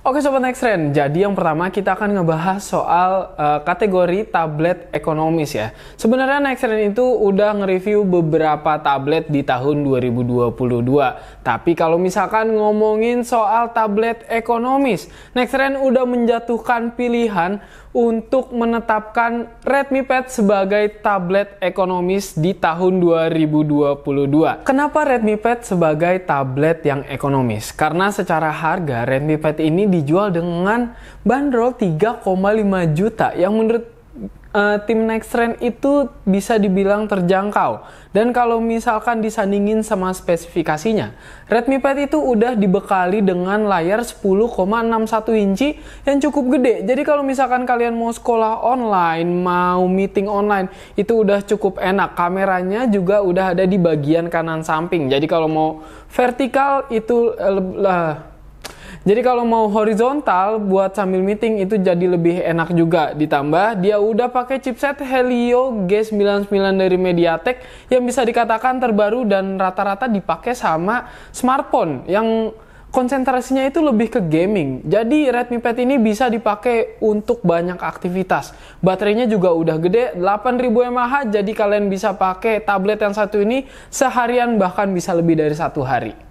Oke Sobat Next Trend, jadi yang pertama kita akan ngebahas soal uh, kategori tablet ekonomis ya. Sebenarnya Next Trend itu udah nge-review beberapa tablet di tahun 2022. Tapi kalau misalkan ngomongin soal tablet ekonomis, Next Trend udah menjatuhkan pilihan untuk menetapkan Redmi Pad sebagai tablet ekonomis di tahun 2022. Kenapa Redmi Pad sebagai tablet yang ekonomis? Karena secara harga Redmi Pad ini dijual dengan bandrol 3,5 juta yang menurut uh, tim Next Trend itu bisa dibilang terjangkau. Dan kalau misalkan disandingin sama spesifikasinya, Redmi Pad itu udah dibekali dengan layar 10,61 inci yang cukup gede. Jadi kalau misalkan kalian mau sekolah online, mau meeting online, itu udah cukup enak. Kameranya juga udah ada di bagian kanan samping. Jadi kalau mau vertikal itu uh, jadi kalau mau horizontal buat sambil meeting itu jadi lebih enak juga. Ditambah dia udah pakai chipset Helio G99 dari MediaTek yang bisa dikatakan terbaru dan rata-rata dipakai sama smartphone yang konsentrasinya itu lebih ke gaming. Jadi Redmi Pad ini bisa dipakai untuk banyak aktivitas. Baterainya juga udah gede, 8000 mAh, jadi kalian bisa pakai tablet yang satu ini seharian bahkan bisa lebih dari satu hari.